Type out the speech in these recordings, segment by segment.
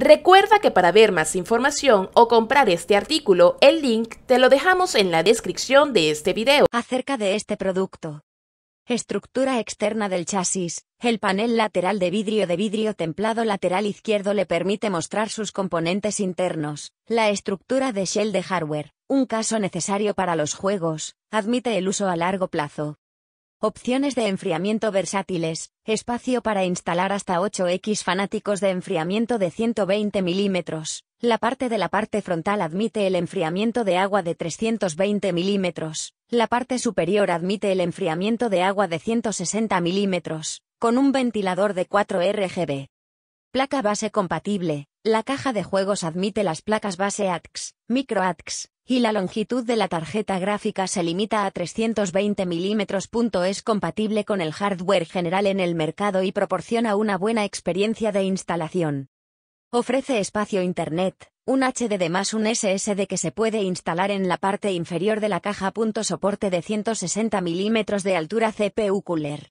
Recuerda que para ver más información o comprar este artículo, el link te lo dejamos en la descripción de este video. Acerca de este producto. Estructura externa del chasis. El panel lateral de vidrio de vidrio templado lateral izquierdo le permite mostrar sus componentes internos. La estructura de shell de hardware, un caso necesario para los juegos, admite el uso a largo plazo. Opciones de enfriamiento versátiles, espacio para instalar hasta 8X fanáticos de enfriamiento de 120 milímetros. La parte de la parte frontal admite el enfriamiento de agua de 320 milímetros. La parte superior admite el enfriamiento de agua de 160 milímetros, con un ventilador de 4 RGB. Placa base compatible. La caja de juegos admite las placas base ATX, micro ATX, y la longitud de la tarjeta gráfica se limita a 320 mm. Es compatible con el hardware general en el mercado y proporciona una buena experiencia de instalación. Ofrece espacio Internet, un HDD más un SSD que se puede instalar en la parte inferior de la caja. Soporte de 160 mm de altura CPU Cooler.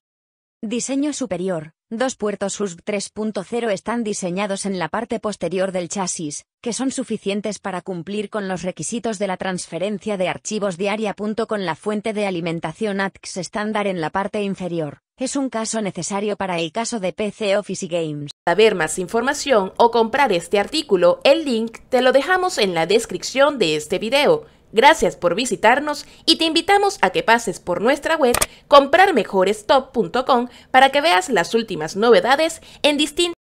Diseño superior. Dos puertos USB 3.0 están diseñados en la parte posterior del chasis, que son suficientes para cumplir con los requisitos de la transferencia de archivos diaria. con la fuente de alimentación ATX estándar en la parte inferior. Es un caso necesario para el caso de PC Office y Games. Para ver más información o comprar este artículo, el link te lo dejamos en la descripción de este video. Gracias por visitarnos y te invitamos a que pases por nuestra web comprarmejorestop.com para que veas las últimas novedades en distintos.